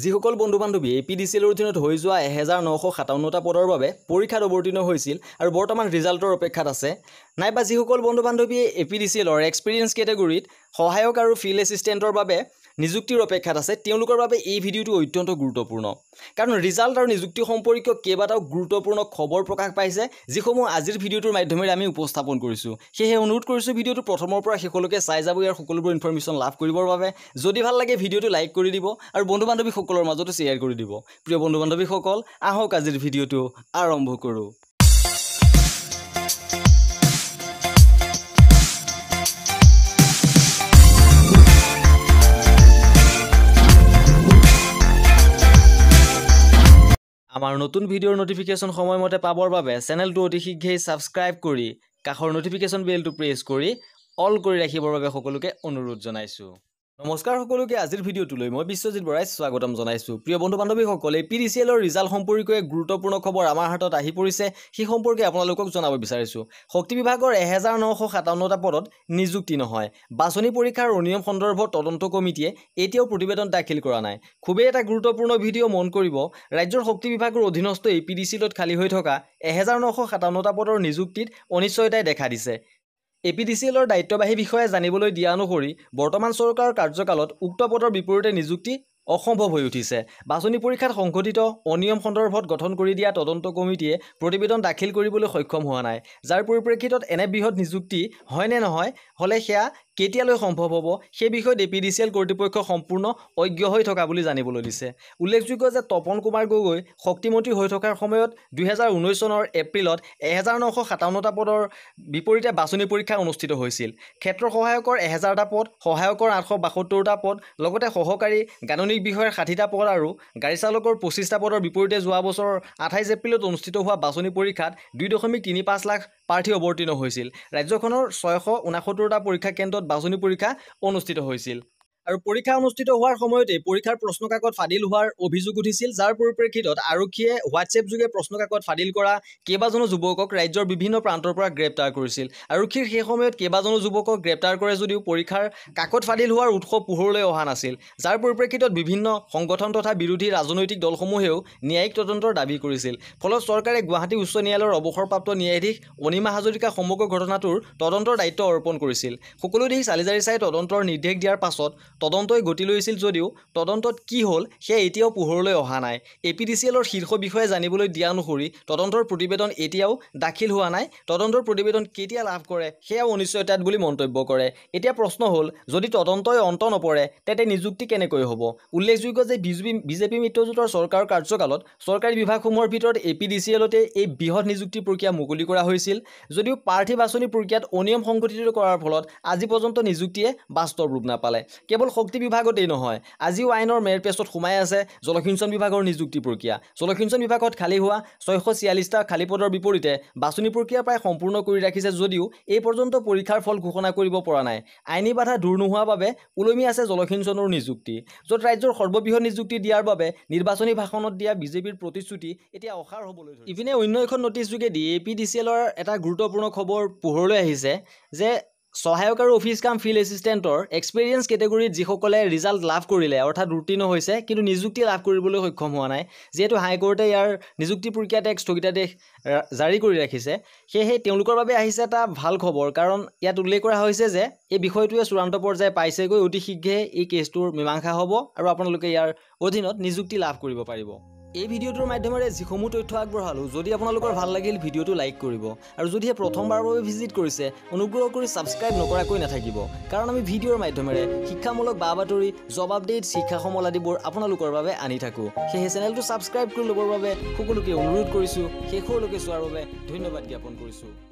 যিসকল বন্ধু বান্ধৱী এ পি ডি চি এলৰ অধীনত হৈ যোৱা এহেজাৰ নশ সাতাৱন্নটা পদৰ বাবে পৰীক্ষাত অৱতীৰ্ণ হৈছিল আৰু বৰ্তমান ৰিজাল্টৰ অপেক্ষাত আছে নাইবা যিসকল বন্ধু বান্ধৱীয়ে এ পি ডি চি এলৰ এক্সপিৰিয়েঞ্চ কেটেগৰীত সহায়ক আৰু ফিল্ড এছিষ্টেণ্টৰ বাবে নিযুক্তিৰ অপেক্ষাত আছে তেওঁলোকৰ বাবে এই ভিডিঅ'টো অত্যন্ত গুৰুত্বপূৰ্ণ কাৰণ ৰিজাল্ট আৰু নিযুক্তি সম্পৰ্কীয় কেইবাটাও গুৰুত্বপূৰ্ণ খবৰ প্ৰকাশ পাইছে যিসমূহ আজিৰ ভিডিঅ'টোৰ মাধ্যমেৰে আমি উপস্থাপন কৰিছোঁ সেয়েহে অনুৰোধ কৰিছোঁ ভিডিঅ'টো প্ৰথমৰ পৰা শেষলৈকে চাই যাব ইয়াৰ সকলোবোৰ ইনফৰ্মেশ্যন লাভ কৰিবৰ বাবে যদি ভাল লাগে ভিডিঅ'টো লাইক কৰি দিব আৰু বন্ধু বান্ধৱীসকলৰ মাজতো শ্বেয়াৰ কৰি দিব প্ৰিয় বন্ধু বান্ধৱীসকল আহক আজিৰ ভিডিঅ'টো আৰম্ভ কৰোঁ আমাৰ নতুন ভিডিঅ'ৰ ন'টিফিকেশ্যন সময়মতে পাবৰ বাবে চেনেলটো অতি শীঘ্ৰেই ছাবস্ক্ৰাইব কৰি কাষৰ ন'টিফিকেশ্যন বেলটো প্ৰেছ কৰি অল কৰি ৰাখিবৰ বাবে সকলোকে অনুৰোধ জনাইছোঁ নমস্কাৰ সকলোকে আজিৰ ভিডিঅ'টোলৈ মই বিশ্বজিৎ বৰাই স্বাগতম জনাইছোঁ প্ৰিয় বন্ধু বান্ধৱীসকলে পি ডি চি এলৰ ৰিজাল্ট সম্পৰ্কীয় এক গুৰুত্বপূৰ্ণ খবৰ আমাৰ হাতত আহি পৰিছে সেই সম্পৰ্কে আপোনালোকক জনাব বিচাৰিছোঁ শক্তি বিভাগৰ এহেজাৰ নশ সাতাৱন্নটা পদত নিযুক্তি নহয় বাছনি পৰীক্ষাৰ অনিয়ম সন্দৰ্ভত তদন্ত কমিটিয়ে এতিয়াও প্ৰতিবেদন দাখিল কৰা নাই খুবেই এটা গুৰুত্বপূৰ্ণ ভিডিঅ' মন কৰিব ৰাজ্যৰ শক্তি বিভাগৰ অধীনস্থ এই পি ডি চি এলত খালী হৈ থকা এহেজাৰ নশ সাতাৱন্নটা পদৰ নিযুক্তিত অনিশ্চয়তাই দেখা দিছে এ পি ডি চি এলৰ দায়িত্ববাহী বিষয়ে জানিবলৈ দিয়া অনুসৰি বৰ্তমান চৰকাৰৰ কাৰ্যকালত উক্ত পদৰ বিপৰীতে নিযুক্তি অসম্ভৱ হৈ উঠিছে বাছনি পৰীক্ষাত সংঘটিত অনিয়ম সন্দৰ্ভত গঠন কৰি দিয়া তদন্ত কমিটিয়ে প্ৰতিবেদন দাখিল কৰিবলৈ সক্ষম হোৱা নাই যাৰ পৰিপ্ৰেক্ষিতত এনে বৃহৎ নিযুক্তি হয়নে নহয় হ'লে সেয়া কেতিয়ালৈ সম্ভৱ হ'ব সেই বিষয়ে ডে পি ডি চি এল কৰ্তৃপক্ষ সম্পূৰ্ণ অজ্ঞ হৈ থকা বুলি জানিবলৈ দিছে উল্লেখযোগ্য যে তপন কুমাৰ গগৈ শক্তিমন্ত্ৰী হৈ থকাৰ সময়ত দুহেজাৰ ঊনৈছ চনৰ এপ্ৰিলত এহেজাৰ নশ সাতাৱন্নটা পদৰ বিপৰীতে বাছনি পৰীক্ষা অনুষ্ঠিত হৈছিল ক্ষেত্ৰ সহায়কৰ এহেজাৰটা পদ সহায়কৰ আঠশ বাসত্তৰটা পদ লগতে সহকাৰী গাণনিক বিষয়াৰ ষাঠিটা পদ আৰু গাড়ী চালকৰ পঁচিছটা পদৰ বিপৰীতে যোৱা বছৰৰ আঠাইছ এপ্ৰিলত অনুষ্ঠিত হোৱা বাছনি পৰীক্ষাত দুই দশমিক তিনি পাঁচ লাখ প্ৰাৰ্থী অৱতীৰ্ণ হৈছিল ৰাজ্যখনৰ ছয়শ ঊনসত্তৰটা পৰীক্ষা কেন্দ্ৰত বাছনি পৰীক্ষা অনুষ্ঠিত হৈছিল আৰু পৰীক্ষা অনুষ্ঠিত হোৱাৰ সময়তে পৰীক্ষাৰ প্ৰশ্ন কাকত ফাদিল হোৱাৰ অভিযোগ উঠিছিল যাৰ পৰিপ্ৰেক্ষিতত আৰক্ষীয়ে হোৱাটছএপ যোগে প্ৰশ্ন কাকত ফাদিল কৰা কেইবাজনো যুৱকক ৰাজ্যৰ বিভিন্ন প্ৰান্তৰ পৰা গ্ৰেপ্তাৰ কৰিছিল আৰক্ষীৰ সেই সময়ত কেইবাজনো যুৱকক গ্ৰেপ্তাৰ কৰে যদিও পৰীক্ষাৰ কাকত ফাদিল হোৱাৰ উৎস পোহৰলৈ অহা নাছিল যাৰ পৰিপ্ৰেক্ষিতত বিভিন্ন সংগঠন তথা বিৰোধী ৰাজনৈতিক দলসমূহেও ন্যায়িক তদন্তৰ দাবী কৰিছিল ফলত চৰকাৰে গুৱাহাটী উচ্চ ন্যায়ালয়ৰ অৱসৰপ্ৰাপ্ত ন্যায়াধীশ অনিমা হাজৰিকা সমগ্ৰ ঘটনাটোৰ তদন্তৰ দায়িত্ব অৰ্পণ কৰিছিল সকলো দিশ চালি জাৰি চাই তদন্তৰ নিৰ্দেশ দিয়াৰ পাছত তদন্তই গতি লৈছিল যদিও তদন্তত কি হ'ল সেয়া এতিয়াও পোহৰলৈ অহা নাই এ পি ডি চি এলৰ শীৰ্ষ বিষয়াই জানিবলৈ দিয়া অনুসৰি তদন্তৰ প্ৰতিবেদন এতিয়াও দাখিল হোৱা নাই তদন্তৰ প্ৰতিবেদন কেতিয়া লাভ কৰে সেয়াও অনিশ্চয়তাত বুলি মন্তব্য কৰে এতিয়া প্ৰশ্ন হ'ল যদি তদন্তই অন্ত নপৰে তেন্তে নিযুক্তি কেনেকৈ হ'ব উল্লেখযোগ্য যে বিজেপি বিজেপি মিত্ৰজোঁটৰ চৰকাৰৰ কাৰ্যকালত চৰকাৰী বিভাগসমূহৰ ভিতৰত এ পি ডি চি এলতে এই বৃহৎ নিযুক্তি প্ৰক্ৰিয়া মুকলি কৰা হৈছিল যদিও প্ৰাৰ্থী বাছনি প্ৰক্ৰিয়াত অনিয়ম সংঘটিত কৰাৰ ফলত আজি পৰ্যন্ত নিযুক্তিয়ে বাস্তৱ ৰূপ নাপালে কেৱল শক্তি বিভাগতেই নহয় আজিও আইনৰ মেৰপেচত সোমাই আছে জলসিঞ্চন বিভাগৰ নিযুক্তি প্ৰক্ৰিয়া জলসিঞ্চন বিভাগত খালী হোৱা ছয়শ ছিয়াল্লিছটা খালী পদৰ বিপৰীতে বাছনি প্ৰক্ৰিয়া প্ৰায় সম্পূৰ্ণ কৰি ৰাখিছে যদিও এই পৰ্যন্ত পৰীক্ষাৰ ফল ঘোষণা কৰিব পৰা নাই আইনী বাধা দূৰ নোহোৱাৰ বাবে ওলমি আছে জলসিঞ্চনৰ নিযুক্তি য'ত ৰাজ্যৰ সৰ্ববৃহৎ নিযুক্তি দিয়াৰ বাবে নিৰ্বাচনী ভাষণত দিয়া বিজেপিৰ প্ৰতিশ্ৰুতি এতিয়া অসাৰ হ'বলৈ ইপিনে অন্য এখন নটিছ যোগেদি এ পি ডি চি এলৰ এটা গুৰুত্বপূৰ্ণ খবৰ পোহৰলৈ আহিছে যে সহায়ক আৰু অফিচ কাম ফিল্ড এছিষ্টেণ্টৰ এক্সপেৰিয়েঞ্চ কেটেগৰীত যিসকলে ৰিজাল্ট লাভ কৰিলে অৰ্থাৎ উত্তীৰ্ণ হৈছে কিন্তু নিযুক্তি লাভ কৰিবলৈ সক্ষম হোৱা নাই যিহেতু হাইকোৰ্টে ইয়াৰ নিযুক্তি প্ৰক্ৰিয়াতে এক স্থগিতাদেশ জাৰি কৰি ৰাখিছে সেয়েহে তেওঁলোকৰ বাবে আহিছে এটা ভাল খবৰ কাৰণ ইয়াত উল্লেখ কৰা হৈছে যে এই বিষয়টোৱে চূড়ান্ত পৰ্যায় পাইছেগৈ অতি শীঘ্ৰে এই কেছটোৰ মীমাংসা হ'ব আৰু আপোনালোকে ইয়াৰ অধীনত নিযুক্তি লাভ কৰিব পাৰিব এই ভিডিঅ'টোৰ মাধ্যমেৰে যিসমূহ তথ্য আগবঢ়ালোঁ যদি আপোনালোকৰ ভাল লাগিল ভিডিঅ'টো লাইক কৰিব আৰু যদিহে প্ৰথমবাৰৰ বাবে ভিজিট কৰিছে অনুগ্ৰহ কৰি ছাবস্ক্ৰাইব নকৰাকৈ নাথাকিব কাৰণ আমি ভিডিঅ'ৰ মাধ্যমেৰে শিক্ষামূলক বা বাতৰি জব আপডেট শিক্ষাসমল আদিবোৰ আপোনালোকৰ বাবে আনি থাকোঁ সেয়েহে চেনেলটো ছাবস্ক্ৰাইব কৰি ল'বৰ বাবে সকলোকে অনুৰোধ কৰিছোঁ শেষলৈকে চোৱাৰ বাবে ধন্যবাদ জ্ঞাপন কৰিছোঁ